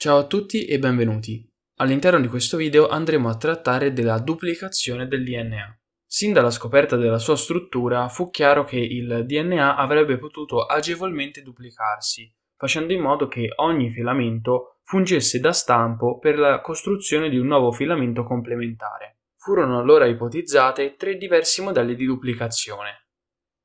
Ciao a tutti e benvenuti. All'interno di questo video andremo a trattare della duplicazione del DNA. Sin dalla scoperta della sua struttura fu chiaro che il DNA avrebbe potuto agevolmente duplicarsi, facendo in modo che ogni filamento fungesse da stampo per la costruzione di un nuovo filamento complementare. Furono allora ipotizzate tre diversi modelli di duplicazione.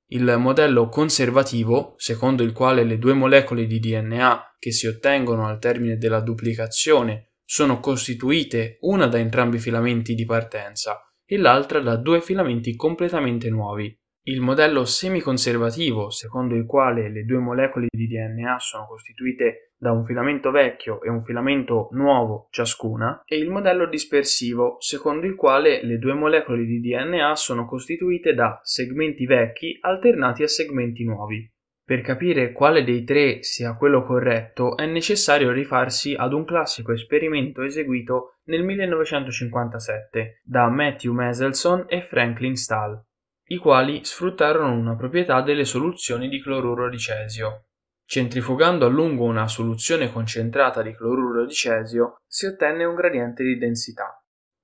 Il modello conservativo, secondo il quale le due molecole di DNA che si ottengono al termine della duplicazione sono costituite una da entrambi i filamenti di partenza e l'altra da due filamenti completamente nuovi, il modello semiconservativo, secondo il quale le due molecole di DNA sono costituite da un filamento vecchio e un filamento nuovo ciascuna, e il modello dispersivo, secondo il quale le due molecole di DNA sono costituite da segmenti vecchi alternati a segmenti nuovi. Per capire quale dei tre sia quello corretto è necessario rifarsi ad un classico esperimento eseguito nel 1957 da Matthew Meselson e Franklin Stahl i quali sfruttarono una proprietà delle soluzioni di cloruro di cesio. Centrifugando a lungo una soluzione concentrata di cloruro di cesio si ottenne un gradiente di densità.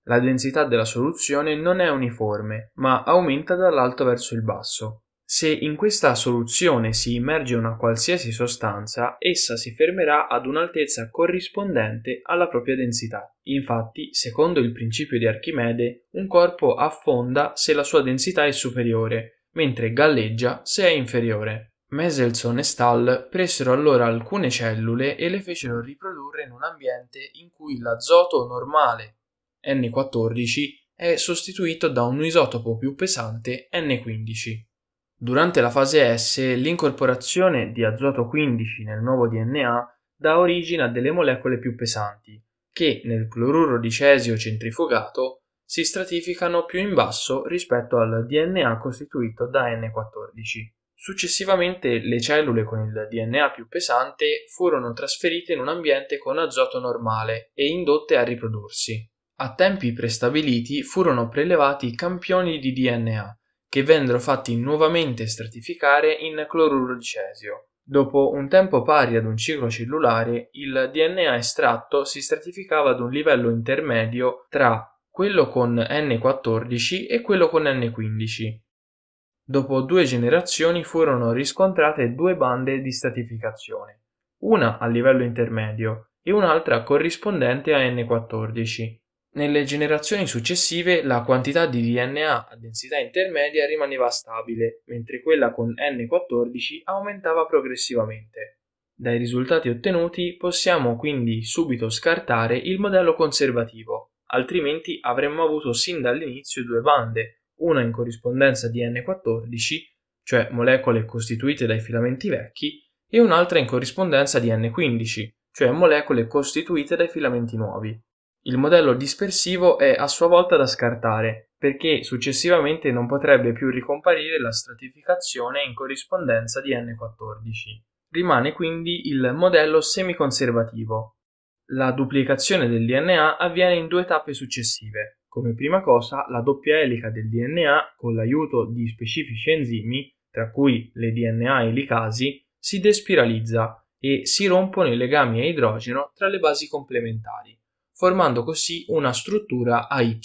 La densità della soluzione non è uniforme, ma aumenta dall'alto verso il basso. Se in questa soluzione si immerge una qualsiasi sostanza, essa si fermerà ad un'altezza corrispondente alla propria densità. Infatti, secondo il principio di Archimede, un corpo affonda se la sua densità è superiore, mentre galleggia se è inferiore. Meselson e Stahl presero allora alcune cellule e le fecero riprodurre in un ambiente in cui l'azoto normale N14 è sostituito da un isotopo più pesante N15. Durante la fase S, l'incorporazione di azoto 15 nel nuovo DNA dà origine a delle molecole più pesanti, che nel cloruro di cesio centrifugato si stratificano più in basso rispetto al DNA costituito da N14. Successivamente le cellule con il DNA più pesante furono trasferite in un ambiente con azoto normale e indotte a riprodursi. A tempi prestabiliti furono prelevati campioni di DNA che vennero fatti nuovamente stratificare in cloruro di cesio. Dopo un tempo pari ad un ciclo cellulare, il DNA estratto si stratificava ad un livello intermedio tra quello con N14 e quello con N15. Dopo due generazioni furono riscontrate due bande di stratificazione, una a livello intermedio e un'altra corrispondente a N14. Nelle generazioni successive la quantità di DNA a densità intermedia rimaneva stabile, mentre quella con N14 aumentava progressivamente. Dai risultati ottenuti possiamo quindi subito scartare il modello conservativo, altrimenti avremmo avuto sin dall'inizio due bande, una in corrispondenza di N14, cioè molecole costituite dai filamenti vecchi, e un'altra in corrispondenza di N15, cioè molecole costituite dai filamenti nuovi. Il modello dispersivo è a sua volta da scartare, perché successivamente non potrebbe più ricomparire la stratificazione in corrispondenza di N14. Rimane quindi il modello semiconservativo. La duplicazione del DNA avviene in due tappe successive. Come prima cosa, la doppia elica del DNA, con l'aiuto di specifici enzimi, tra cui le DNA elicasi, si despiralizza e si rompono i legami a idrogeno tra le basi complementari formando così una struttura a Y,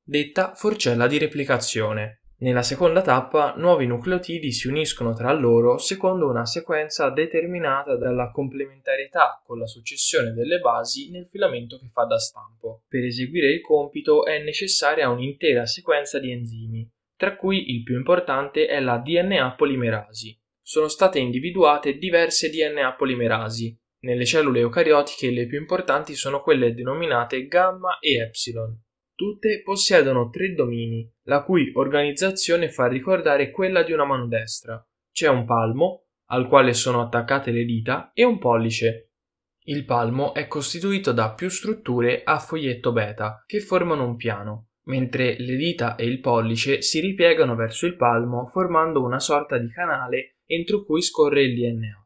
detta forcella di replicazione. Nella seconda tappa nuovi nucleotidi si uniscono tra loro secondo una sequenza determinata dalla complementarietà con la successione delle basi nel filamento che fa da stampo. Per eseguire il compito è necessaria un'intera sequenza di enzimi, tra cui il più importante è la DNA polimerasi. Sono state individuate diverse DNA polimerasi, nelle cellule eucariotiche le più importanti sono quelle denominate gamma e epsilon. Tutte possiedono tre domini, la cui organizzazione fa ricordare quella di una mano destra. C'è un palmo, al quale sono attaccate le dita, e un pollice. Il palmo è costituito da più strutture a foglietto beta, che formano un piano, mentre le dita e il pollice si ripiegano verso il palmo formando una sorta di canale entro cui scorre il DNA.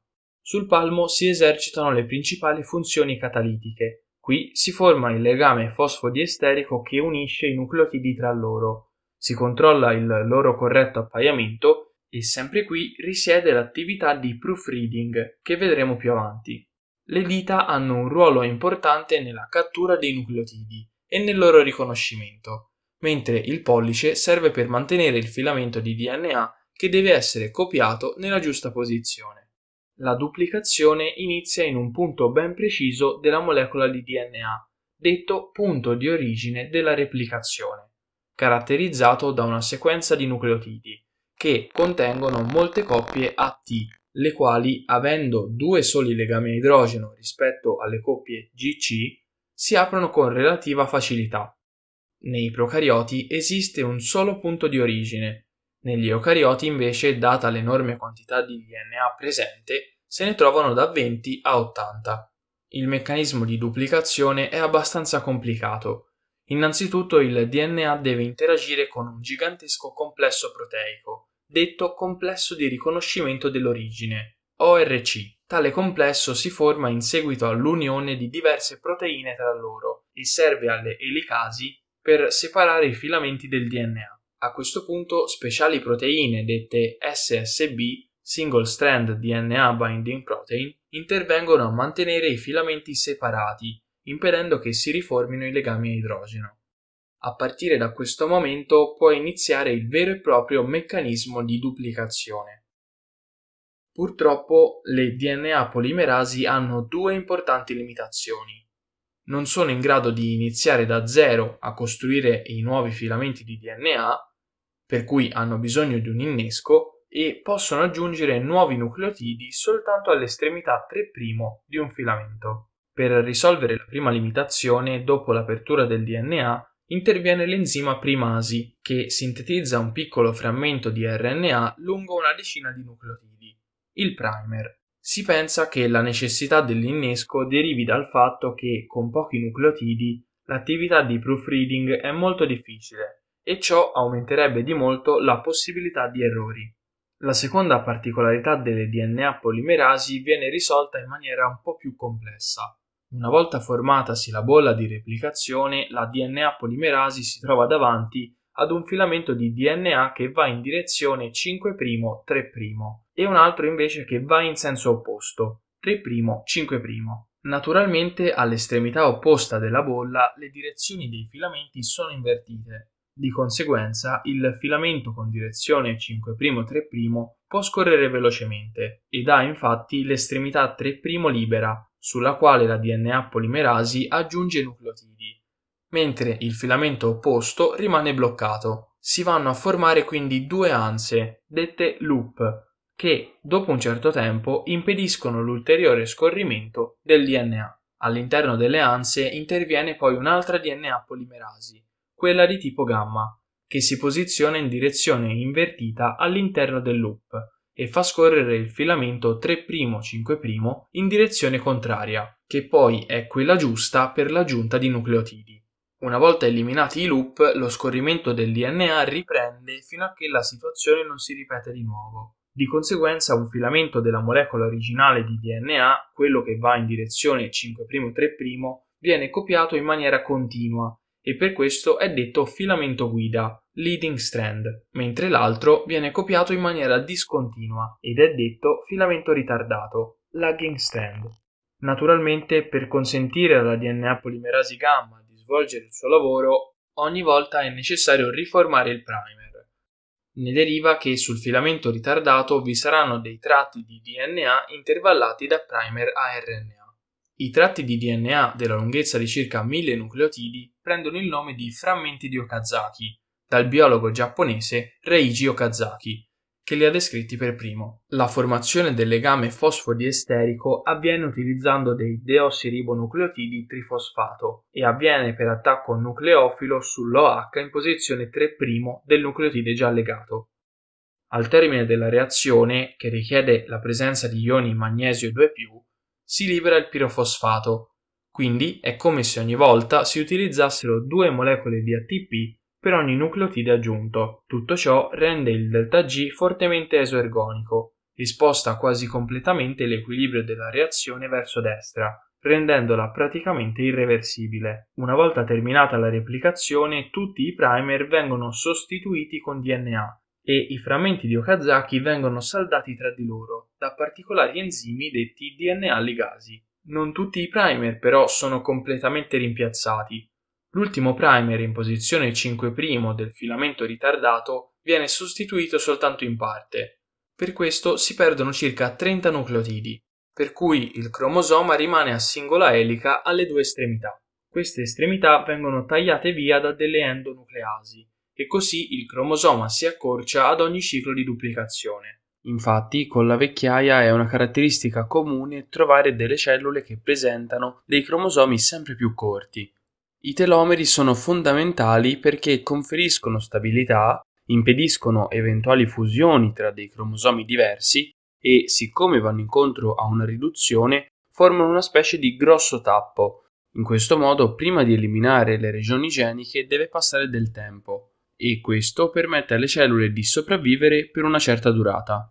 Sul palmo si esercitano le principali funzioni catalitiche. Qui si forma il legame fosfodiesterico che unisce i nucleotidi tra loro. Si controlla il loro corretto appaiamento e sempre qui risiede l'attività di proofreading che vedremo più avanti. Le dita hanno un ruolo importante nella cattura dei nucleotidi e nel loro riconoscimento, mentre il pollice serve per mantenere il filamento di DNA che deve essere copiato nella giusta posizione. La duplicazione inizia in un punto ben preciso della molecola di DNA, detto punto di origine della replicazione, caratterizzato da una sequenza di nucleotidi, che contengono molte coppie AT, le quali, avendo due soli legami a idrogeno rispetto alle coppie GC, si aprono con relativa facilità. Nei procarioti esiste un solo punto di origine, negli eucarioti invece, data l'enorme quantità di DNA presente, se ne trovano da 20 a 80. Il meccanismo di duplicazione è abbastanza complicato. Innanzitutto il DNA deve interagire con un gigantesco complesso proteico, detto complesso di riconoscimento dell'origine, ORC. Tale complesso si forma in seguito all'unione di diverse proteine tra loro e serve alle elicasi per separare i filamenti del DNA. A questo punto speciali proteine dette SSB, Single Strand DNA Binding Protein, intervengono a mantenere i filamenti separati, impedendo che si riformino i legami a idrogeno. A partire da questo momento può iniziare il vero e proprio meccanismo di duplicazione. Purtroppo le DNA polimerasi hanno due importanti limitazioni. Non sono in grado di iniziare da zero a costruire i nuovi filamenti di DNA per cui hanno bisogno di un innesco e possono aggiungere nuovi nucleotidi soltanto all'estremità 3' di un filamento. Per risolvere la prima limitazione, dopo l'apertura del DNA, interviene l'enzima primasi, che sintetizza un piccolo frammento di RNA lungo una decina di nucleotidi, il primer. Si pensa che la necessità dell'innesco derivi dal fatto che, con pochi nucleotidi, l'attività di proofreading è molto difficile e ciò aumenterebbe di molto la possibilità di errori. La seconda particolarità delle DNA polimerasi viene risolta in maniera un po' più complessa. Una volta formatasi la bolla di replicazione, la DNA polimerasi si trova davanti ad un filamento di DNA che va in direzione 5', 3' e un altro invece che va in senso opposto, 3', 5'. Naturalmente all'estremità opposta della bolla le direzioni dei filamenti sono invertite di conseguenza il filamento con direzione 5'-3' può scorrere velocemente ed ha infatti l'estremità 3' libera, sulla quale la DNA polimerasi aggiunge nucleotidi, mentre il filamento opposto rimane bloccato. Si vanno a formare quindi due anse, dette loop, che dopo un certo tempo impediscono l'ulteriore scorrimento del DNA. All'interno delle anse interviene poi un'altra DNA polimerasi quella di tipo gamma, che si posiziona in direzione invertita all'interno del loop e fa scorrere il filamento 3'5' in direzione contraria, che poi è quella giusta per l'aggiunta di nucleotidi. Una volta eliminati i loop, lo scorrimento del DNA riprende fino a che la situazione non si ripete di nuovo. Di conseguenza un filamento della molecola originale di DNA, quello che va in direzione 5'3' viene copiato in maniera continua e per questo è detto filamento guida, leading strand, mentre l'altro viene copiato in maniera discontinua ed è detto filamento ritardato, lagging strand. Naturalmente, per consentire alla DNA polimerasi gamma di svolgere il suo lavoro, ogni volta è necessario riformare il primer. Ne deriva che sul filamento ritardato vi saranno dei tratti di DNA intervallati da primer a RNA. I tratti di DNA della lunghezza di circa 1000 nucleotidi prendono il nome di frammenti di Okazaki, dal biologo giapponese Reiji Okazaki, che li ha descritti per primo. La formazione del legame fosfodiestereo avviene utilizzando dei deossiribonucleotidi trifosfato e avviene per attacco nucleofilo sull'OH in posizione 3' del nucleotide già legato. Al termine della reazione, che richiede la presenza di ioni magnesio 2+, si libera il pirofosfato, quindi è come se ogni volta si utilizzassero due molecole di ATP per ogni nucleotide aggiunto. Tutto ciò rende il ΔG fortemente esoergonico e sposta quasi completamente l'equilibrio della reazione verso destra, rendendola praticamente irreversibile. Una volta terminata la replicazione, tutti i primer vengono sostituiti con DNA e i frammenti di Okazaki vengono saldati tra di loro da particolari enzimi detti DNA ligasi. Non tutti i primer però sono completamente rimpiazzati. L'ultimo primer in posizione 5' del filamento ritardato viene sostituito soltanto in parte. Per questo si perdono circa 30 nucleotidi, per cui il cromosoma rimane a singola elica alle due estremità. Queste estremità vengono tagliate via da delle endonucleasi e così il cromosoma si accorcia ad ogni ciclo di duplicazione. Infatti, con la vecchiaia è una caratteristica comune trovare delle cellule che presentano dei cromosomi sempre più corti. I telomeri sono fondamentali perché conferiscono stabilità, impediscono eventuali fusioni tra dei cromosomi diversi e, siccome vanno incontro a una riduzione, formano una specie di grosso tappo. In questo modo, prima di eliminare le regioni geniche, deve passare del tempo e questo permette alle cellule di sopravvivere per una certa durata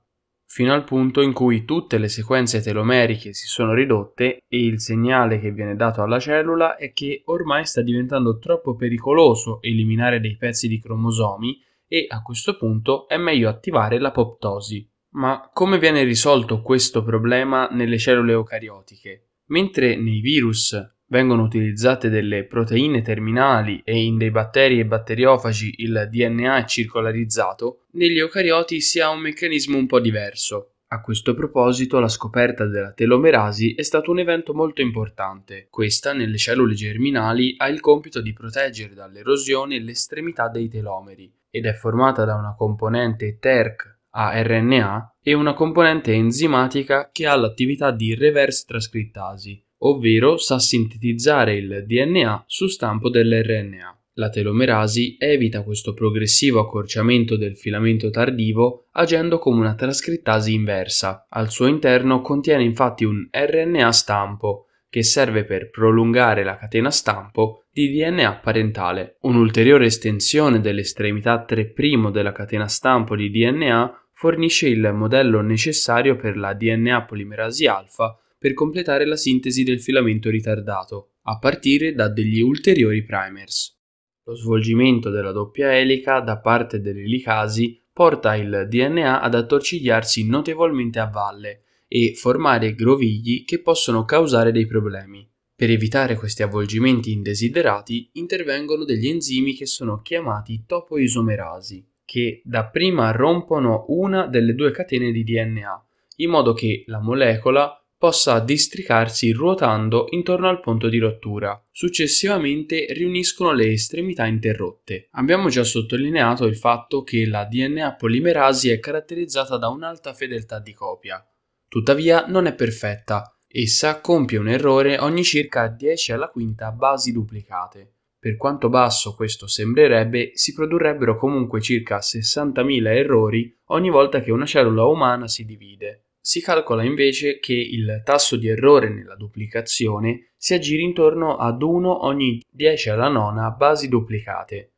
fino al punto in cui tutte le sequenze telomeriche si sono ridotte e il segnale che viene dato alla cellula è che ormai sta diventando troppo pericoloso eliminare dei pezzi di cromosomi e a questo punto è meglio attivare l'apoptosi. Ma come viene risolto questo problema nelle cellule eucariotiche? Mentre nei virus vengono utilizzate delle proteine terminali e in dei batteri e batteriofagi il DNA è circolarizzato, negli eucarioti si ha un meccanismo un po' diverso. A questo proposito, la scoperta della telomerasi è stato un evento molto importante. Questa, nelle cellule germinali, ha il compito di proteggere dall'erosione l'estremità dei telomeri ed è formata da una componente TERC a RNA e una componente enzimatica che ha l'attività di reverse trascrittasi ovvero sa sintetizzare il DNA su stampo dell'RNA. La telomerasi evita questo progressivo accorciamento del filamento tardivo agendo come una trascrittasi inversa. Al suo interno contiene infatti un RNA stampo, che serve per prolungare la catena stampo di DNA parentale. Un'ulteriore estensione dell'estremità 3' della catena stampo di DNA fornisce il modello necessario per la DNA polimerasi alfa per completare la sintesi del filamento ritardato, a partire da degli ulteriori primers. Lo svolgimento della doppia elica da parte delle licasi porta il DNA ad attorcigliarsi notevolmente a valle e formare grovigli che possono causare dei problemi. Per evitare questi avvolgimenti indesiderati intervengono degli enzimi che sono chiamati topoisomerasi, che dapprima rompono una delle due catene di DNA, in modo che la molecola possa districarsi ruotando intorno al punto di rottura. Successivamente riuniscono le estremità interrotte. Abbiamo già sottolineato il fatto che la DNA polimerasi è caratterizzata da un'alta fedeltà di copia. Tuttavia non è perfetta. Essa compie un errore ogni circa 10 alla quinta basi duplicate. Per quanto basso questo sembrerebbe, si produrrebbero comunque circa 60.000 errori ogni volta che una cellula umana si divide. Si calcola invece che il tasso di errore nella duplicazione si aggiri intorno ad 1 ogni 10 alla nona basi duplicate.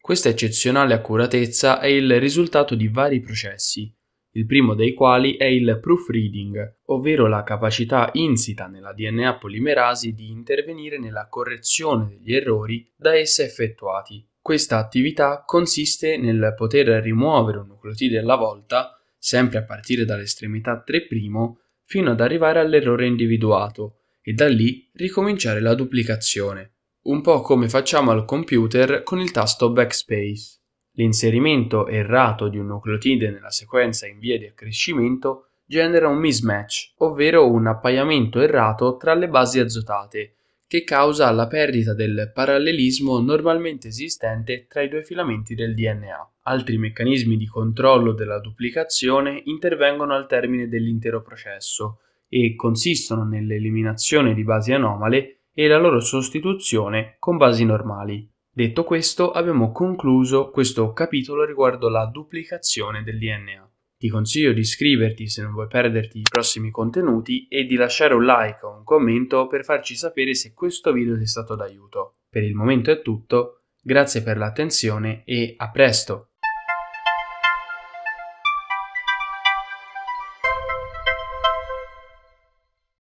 Questa eccezionale accuratezza è il risultato di vari processi, il primo dei quali è il proofreading, ovvero la capacità insita nella DNA polimerasi di intervenire nella correzione degli errori da essa effettuati. Questa attività consiste nel poter rimuovere un nucleotide alla volta sempre a partire dall'estremità 3' fino ad arrivare all'errore individuato e da lì ricominciare la duplicazione, un po' come facciamo al computer con il tasto Backspace. L'inserimento errato di un nucleotide nella sequenza in via di accrescimento genera un mismatch, ovvero un appaiamento errato tra le basi azotate, che causa la perdita del parallelismo normalmente esistente tra i due filamenti del DNA. Altri meccanismi di controllo della duplicazione intervengono al termine dell'intero processo e consistono nell'eliminazione di basi anomale e la loro sostituzione con basi normali. Detto questo, abbiamo concluso questo capitolo riguardo la duplicazione del DNA. Ti consiglio di iscriverti se non vuoi perderti i prossimi contenuti e di lasciare un like o un commento per farci sapere se questo video ti è stato d'aiuto. Per il momento è tutto, grazie per l'attenzione e a presto!